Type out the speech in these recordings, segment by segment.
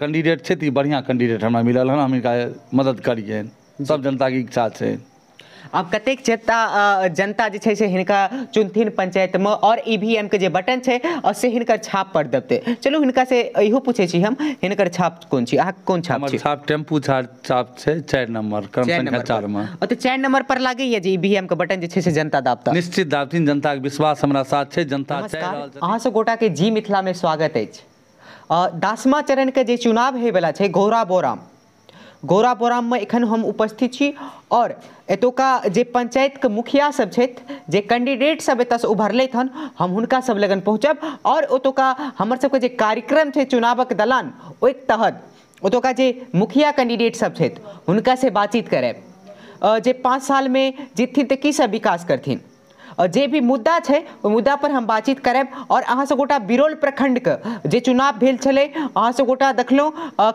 candidate छथि बढ़िया candidate हमें मिलल हन हम इनका मदद करिए सब जनता की इच्छा छै अब कतेक जनता जनता जे छै से हिनका चुनथिन पंचायतमे आओर ई वी एम के जे बटन छै से हिनकर छाप पर दबतै चलो हिनका से इहो पूछे छी हम हिनकर छाप कोन छी अहाँके कोन छाप छी छाप टेम्पू छाप छाप छै चारि नंबर क्रम संख्या चारिमे ओतऽ चारि नंबर पर ये जे ई वी एम के बटन जे छै से जनता दाबता निश्चित दाबथिन जनता के विश्वास हमरा साथ छै जनता चाहि रहल अहाँ गोटा के जी मिथिला में स्वागत अछि दसमा चरण के जे चुनाव वाला है घोरा बोराम घोरा बोराम में एखन हम उपस्थित छी और एतुका जे पंचायत के मुखिया सब छथि जे कैंडिडेट सब एतय से हन हम हुनका सब लगन पहुँचब और ओतुका हमर सबके जे कार्यक्रम छे चुनावक दलान ओहि तहत ओतुका जे मुखिया कैंडिडेट सब छथि हुनका से बातचीत करब जे पाँच साल में जीतथिन तो की सब विकास करथिन જે मुद्दा है છે मुद्दा पर हम बातचीत करब और अहाँ से गोटा बिरोल प्रखंड के जो चुनाव भेल छले अहाँ से गोटा देखल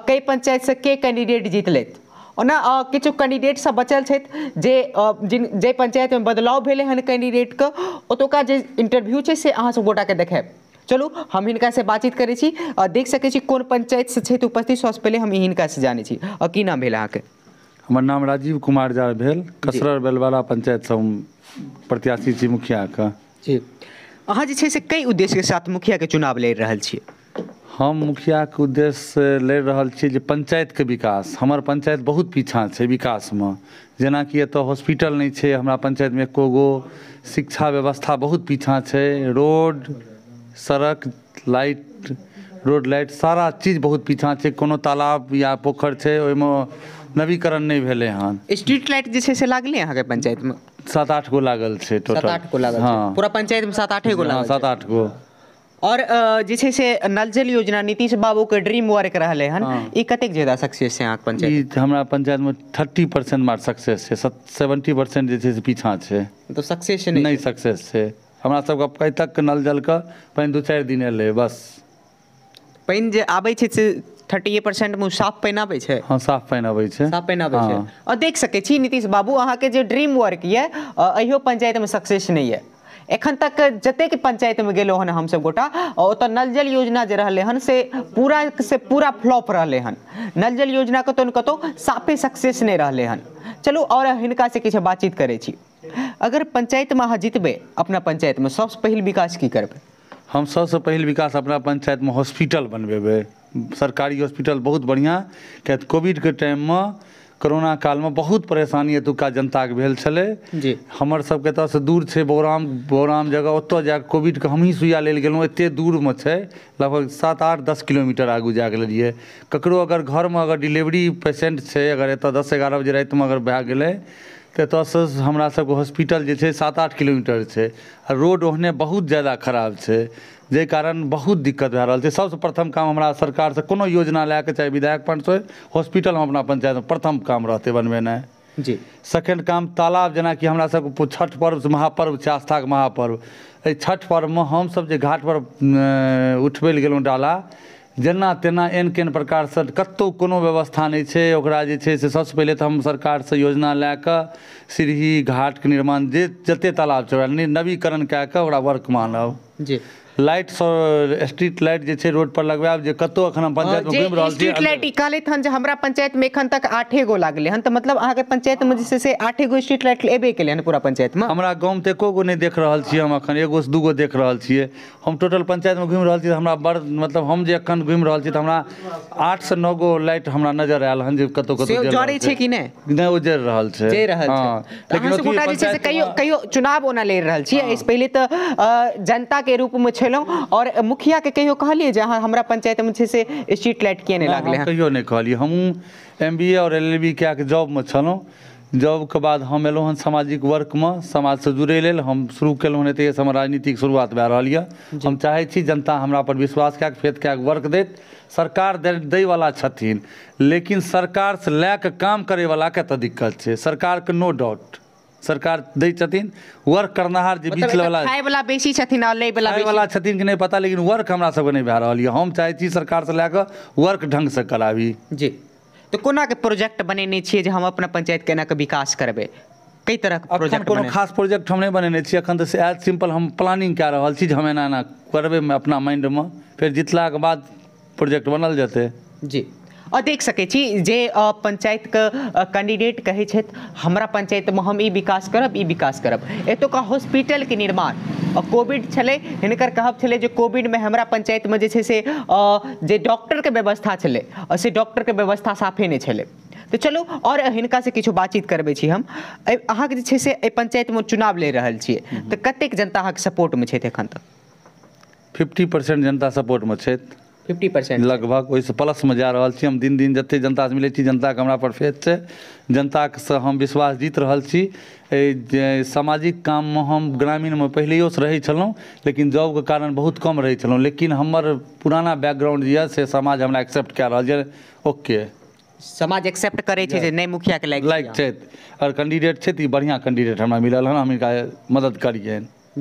कई पंचायत से के कैंडिडेट जीतलथि ओना किछु कैंडिडेट सब बचल जे जिन जे पंचायत में बदलाव भेले हन के ओतुका जे इंटरव्यू है से अहाँ सब के देखे चलू हम हिनका से बातचीत करे छी देख सकै छी पंचायत से उपस्थित सबसे पहले हम हिंदा से जाने छी की नाम भेल के हमारे नाम राजीव कुमार झा भेल कसरर बेलवाला से हम प्रत्याशी छी के जी अहाँ जे छै से कई के साथ के चुनाव लड़ रहल छी हम के उद्देश्य लड़ रहल छी जे के विकास हमर पंचायत बहुत पीछा छै जेना कि एतय हॉस्पिटल नहि छै हमरा पंचायत एको गो शिक्षा व्यवस्था बहुत पीछा छै रोड सड़क लाइट रोड लाइट सारा चीज बहुत पीछा छै कोनो तालाब या पोखर छै ओहिमे नवीकरण नहीं भेले हन स्ट्रीट लाइट जे छै से लागले के पंचायत में सात आठ गो लागल छै टोटल सात आठ गो लागल हँ पूरा पंचायत में सात आठ गो लागल सात आठ गो और जे छै से नल जल योजना नीतीश बाबू के ड्रीम वर्क रहले हन ई कतेक ज्यादा सक्सेस छै के पंचायत ई हमरा पंचायत में 30 मार सक्सेस छै 70 जे छै से पीछा छै तो सक्सेस नहीं नहीं सक्सेस छै हमरा सब अभी तक नल जल का पानी दो चार दिन ले बस पानी जे आबै छै से थर्टी परसेंट मे साफ पानी आबे छै साफ पानि साफ पानि अबै छै देख सके छी नीतीश बाबू अहाँके जे ड्रीम वर्क अहो अहियो में सक्सेस नहीं है एखन तक जतेक में गेलहुँ हन सब गोटा तो नल जल योजना जे रहले हन से पूरा से पूरा फ्लॉप रहले हन नल जल योजना कतहु ने कतौ साफे सक्सेस नहीं रहले हन और हिनका से किछ बातचीत करे छी अगर में अहाँ जितबे अपना पंचायत में सबसे पहले विकास की करबे हम सबसे पहिल विकास अपना पंचायत में हॉस्पिटल बनबेबे सरकारी हॉस्पिटल बहुत बढ़िया कोविड के टाइम में कोरोना काल में बहुत परेशानी एतुक्का जनता भेल हमारे जी हमर सभके एतऽसँ दूर छै बौराम बौराम जगह कोविड के हम ही सुइया गलो एत दूर में है लगभग सात आठ दस किलोमीटर आगू जा कऽ ककरो अगर में अगर डिलीवरी पेशेंट छै अगर एत दस एगारह बजे में अगर भए गेलै तऽ एतऽसँ हमरासभके हॉस्पिटल जे सात आठ किलोमीटर है रोड ओहने बहुत ज्यादा खराब है जे कारण बहुत दिक्कत भए रहल छै सबसे प्रथम काम हमरा से कोनो योजना लए चाहे विधायक पंच होय हम अपना पंचायत में प्रथम काम रहतै बनबेनाइ जी सेकेंड काम तालाब कि हमरा सब छठ पर्व महापर्व आस्था के महापर्व अ छठ पर्व में हम सब जे पर अं, उठबै लए गलो डाला जेना तेना केन प्रकार से कतौ कोनो व्यवस्था नहि छै ओकरा जे छै से सबसे पहिले तऽ हम से योजना लए कऽ घाट के निर्माण जे जते तालाब छै नवीकरण कए कऽ ओकरा वर्कमे जी लाइट स्ट्रीट लाइट जैसे रोड पर लगायब जे कतौ एखन हम पंचायत में घूमि रहल स्ट्रीट लाइट इकाले हन जे हमरा पंचायत में एखन तक आठे गो लागले हन त मतलब अहाँ पंचायत में जे छै से आठे गो स्ट्रीट लाइट एबे केले हन पूरा पंचायत में हमरा गांव ते को गो नहीं देख रहल छी हम अखन एगो से दूगो देख रहल छी हम टोटल पंचायत में घूम रहल छी हमरा बड़ मतलब हम जे एखन घूम रहल छी त हमरा आठ से नौ गो लाइट हमरा नजर आयल हन जे कतो कतौ जड़े छै कि नहीं नहि ओ जड़ रहल छै जड़ रहल छै लेकिन कहियो कहियो चुनाव ओना ले रहल छी पहिले त जनता के छो और मुखिया के कहियो कहलियै जे अहाँ पंचायत में छे से स्ट्रीट लाइट किए नहीं लागलै हँ कहियो नहीं कहलियै एम बी ए और एल एल बी क्या जॉब में छो जॉब के बाद हम एलो हन सामाजिक वर्क समाज से जुड़े लेल हम शुरू कल हन एतहिसँ हमर राजनीतिक शुरुआत भए रहल यऽ हम चाहे जनता जनता पर विश्वास क्या फेत क्या वर्क दे सरकार वाला छथिन लेकिन सरकार से कऽ काम के तऽ दिक्कत सरकार के नो डाउट सरकार दै छथिन वर्क करनिहार जे मतलब बीच वाला खाय वाला बेसी छथिन आ लै वाला बेसी वाला छथिन कि नहि पता लेकिन वर्क हमरा सबके नहि भए रहल हम चाहै छी सरकार से लए वर्क ढंग से कराबी जी तो कोना के प्रोजेक्ट बनेने छियै जे हम अपना पंचायत के एना के विकास करबे कई तरह के प्रोजेक्ट कोनो खास प्रोजेक्ट हम नहि बनेने अखन त से आज सिंपल हम प्लानिंग कर रहल छी जे हम एना ना करबे में अपना माइंड में फिर जितला के बाद प्रोजेक्ट बनल जते जी और देख सके छी जे के कैंडिडेट कहे छथि हमरा में हम ई विकास करब ई विकास करब हॉस्पिटल के निर्माण और कोविड छलै हिनकर कहब छलै जे में हमरा पंचायत जे छै से जे के व्यवस्था और से डॉक्टर के व्यवस्था साफे नहि तो चलो और आओर से किछु बातचीत करबै छी हम जे से पंचायत में चुनाव ले रहल छियै तो कतेक जनता सपोर्ट में छे एखन तक फिफ्टी परसेंट जनता सपोर्ट में छे फिफ्टी परसेंट लगभग वही प्लस में जा रहा हम दिन दिन जनता से मिले जनता के हमारा पर फेथ जनता से हम विश्वास जीत रहा छी एहि सामाजिक काममे हम ग्रामीणमे से रही छो लेकिन जॉब के कारण बहुत कम रही छो लेकिन हमर पुराना बैकग्राउंड जे से समाज हमें एक्सेप्ट कए ओके समाज एक्सेप्ट करे नए मुखिया के मुखियाके लागि कैंडिडेट है बढ़िया कैंडिडेट हमें मिलल हन हम इनका मदद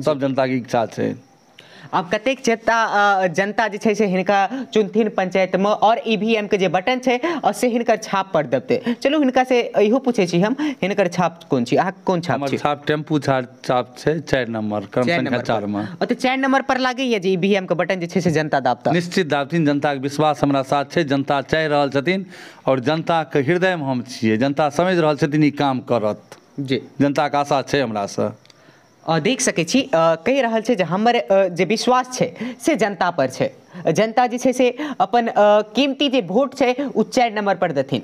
सब जनता की इच्छा है आब कतेक जनता जनता जे छै से हिनका चुनथिन पंचायतमे आओर ई वी एम के जे बटन छै से हिनकर छाप पर दबतै चलू हिनका से इहो पूछे छी हम हिनकर छाप कोन छी अहाँ कोन छाप छी छाप टेम्पू छाप छै चारि नम्बर क्रम संख्या चारिमे ओतऽ चारि नम्बर पर लागैए जे ई वी एम के बटन जे छै से जनता दाबता निश्चित दाबथिन के विश्वास हमरा साथ छै जनता चाहि रहल छथिन के हृदय में हम छियै जनता समझ रहल छथिन ई काम करत जी जनता का आशा छै से देख सकै छी रहा रहल छै जे हमर जे विश्वास है से पर छै जनता जे से अपन कीमती जे वोट है ओ चारि नम्बरपर देथिन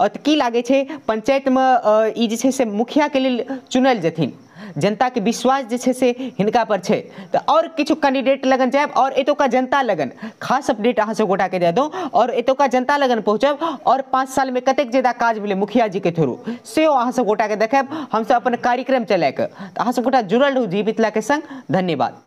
देन की लागै पंचायत में ई जे छै से मुखियाके चुनल जथिन जनता के विश्वास से हिंदा से छे तो और आओर कैंडिडेट लगन जायब और एतुका जनता लगन खास अपडेट अहाँ के गोटाके दए और आओर एतुका जनता लगन पहुँचब और पाँच में कतेक ज्यादा काज भेलै मुखिया जी के थ्रू से अहाँ सब गोटाके देखायब हमसभ अपन कार्यक्रम चलाकर तऽ गोटा जुड़ल रहू जी के संग धन्यवाद